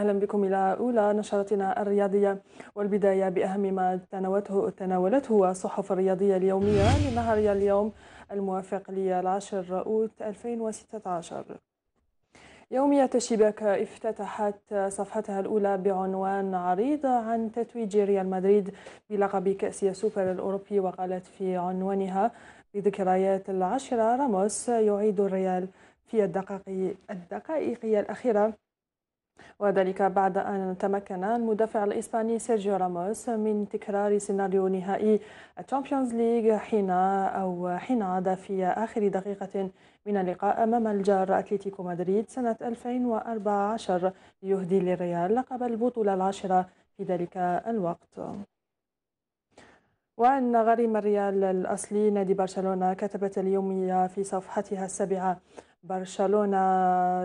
أهلا بكم إلى أولى نشرتنا الرياضية والبداية بأهم ما تناولته تناولته الصحف الرياضية اليومية لنهار اليوم الموافق 10 اوت 2016 يومية الشباك افتتحت صفحتها الأولى بعنوان عريض عن تتويج ريال مدريد بلقب كأس السوبر الأوروبي وقالت في عنوانها بذكريات العشرة راموس يعيد الريال في الدقائق الدقائق الأخيرة وذلك بعد أن تمكن المدافع الإسباني سيرجيو راموس من تكرار سيناريو نهائي الشامبيونز ليغ حين أو حين عاد في آخر دقيقة من اللقاء أمام الجار أتلتيكو مدريد سنة 2014 ليهدي للريال لقب البطولة العاشرة في ذلك الوقت وأن غريم الريال الأصلي نادي برشلونة كتبت اليومية في صفحتها السابعة برشلونة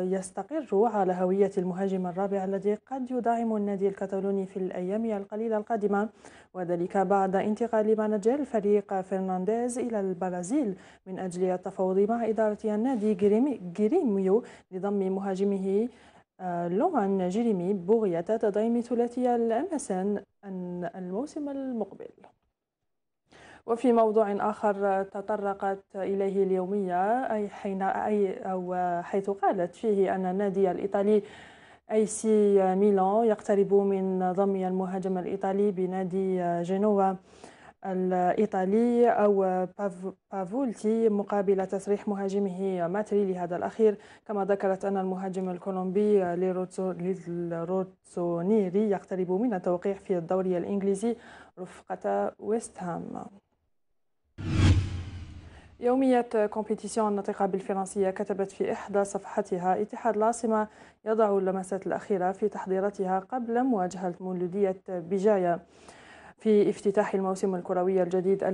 يستقر على هوية المهاجم الرابع الذي قد يدعم النادي الكتالوني في الأيام القليلة القادمة وذلك بعد انتقال مانجير فريق فرنانديز إلى البرازيل من أجل التفاوض مع إدارة النادي جريميو لضم مهاجمه آه، لوان جيريمي بغية تضيم ثلاثية الأمسن الموسم المقبل وفي موضوع آخر تطرقت إليه اليومية أي حين أي أو حيث قالت فيه أن النادي الإيطالي أي سي ميلان يقترب من ضم المهاجم الإيطالي بنادي جنوا الإيطالي أو بافولتي مقابل تصريح مهاجمه ماتري لهذا الأخير كما ذكرت أن المهاجم الكولومبي لروتسونيري يقترب من التوقيع في الدوري الإنجليزي رفقة ويست هام يومية كومبيتيسيون الناطقة بالفرنسية كتبت في إحدى صفحاتها اتحاد العاصمة يضع اللمسات الأخيرة في تحضيراتها قبل مواجهة مولودية بجاية في افتتاح الموسم الكروي الجديد 2016-2017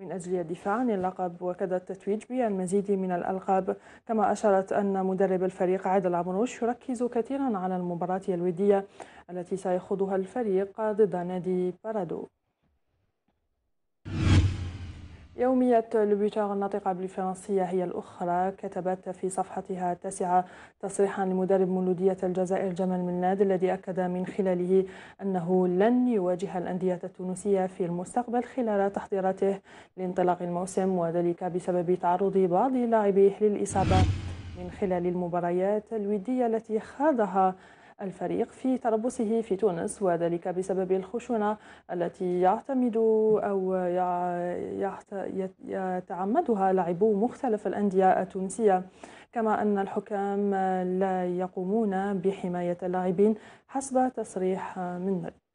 من أجل الدفاع عن اللقب وكذا التتويج بالمزيد من الألقاب كما أشرت أن مدرب الفريق عادل عمروش يركز كثيرا على المباراة الودية التي سيخوضها الفريق ضد نادي بارادو يومية لوبيتور الناطقة بالفرنسية هي الأخرى كتبت في صفحتها التاسعة تصريحا لمدرب مولودية الجزائر جمال مناد الذي أكد من خلاله أنه لن يواجه الأندية التونسية في المستقبل خلال تحضيراته لانطلاق الموسم وذلك بسبب تعرض بعض لاعبيه للإصابة من خلال المباريات الودية التي خاضها الفريق في تربصه في تونس وذلك بسبب الخشونة التي يعتمد أو يتعمدها لاعبو مختلف الأندية التونسية كما أن الحكام لا يقومون بحماية اللاعبين حسب تصريح من